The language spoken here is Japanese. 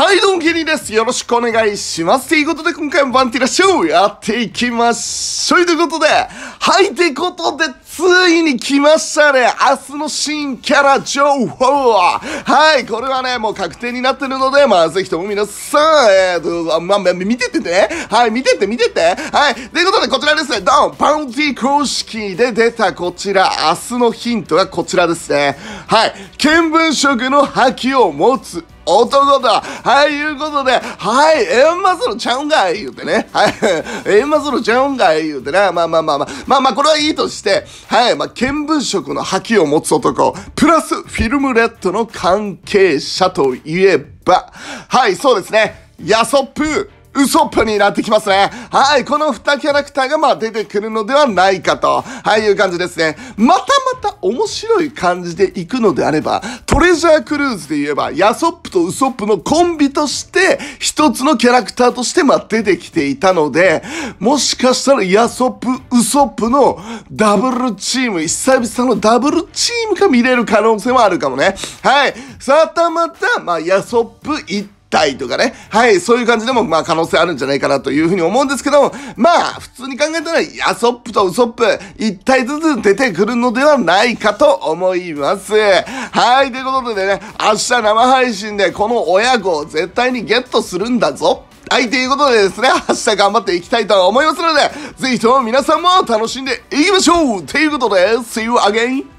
はい、どうも、ケーです。よろしくお願いします。ということで、今回もバンティラショーやっていきましょうということで、はい、てことで、ついに来ましたね明日の新キャラ情報はい、これはね、もう確定になってるので、まあ、ぜひとも皆さん、えーと、まあ、見ててね。はい、見てて見てて。はい、ということでこちらですね、ドンパウンティ公式で出たこちら、明日のヒントがこちらですね。はい、見聞色の覇気を持つ男だ。はい、いうことで、はい、エンマゾロちゃうんかい、言うてね。はい、エンマゾロちゃうんかい、言うてね。まあまあまあまあ、まあまあ、これはいいとして、はい、まあ、見聞色の覇気を持つ男、プラスフィルムレッドの関係者といえば、はい、そうですね、ヤソップウソップになってきますね。はい、この2キャラクターがまあ出てくるのではないかと、はい、いう感じですね。またまた面白い感じでいくのであれば、トレジャークルーズで言えば、ヤソップとウソップのコンビとして、一つのキャラクターとしてまあ出てきていたので、もしかしたらヤソップ、ウソップのダブルチーム、久々のダブルチームが見れる可能性もあるかもね。はい。さあ、たまた、まあ、ヤソップたいとかね。はい、そういう感じでも、まあ、可能性あるんじゃないかなというふうに思うんですけども、まあ、普通に考えたら、アソップとウソップ、一体ずつ出てくるのではないかと思います。はい、ということでね、明日生配信でこの親子を絶対にゲットするんだぞ。はい、ということでですね、明日頑張っていきたいと思いますので、ぜひとも皆さんも楽しんでいきましょうということで、See you again!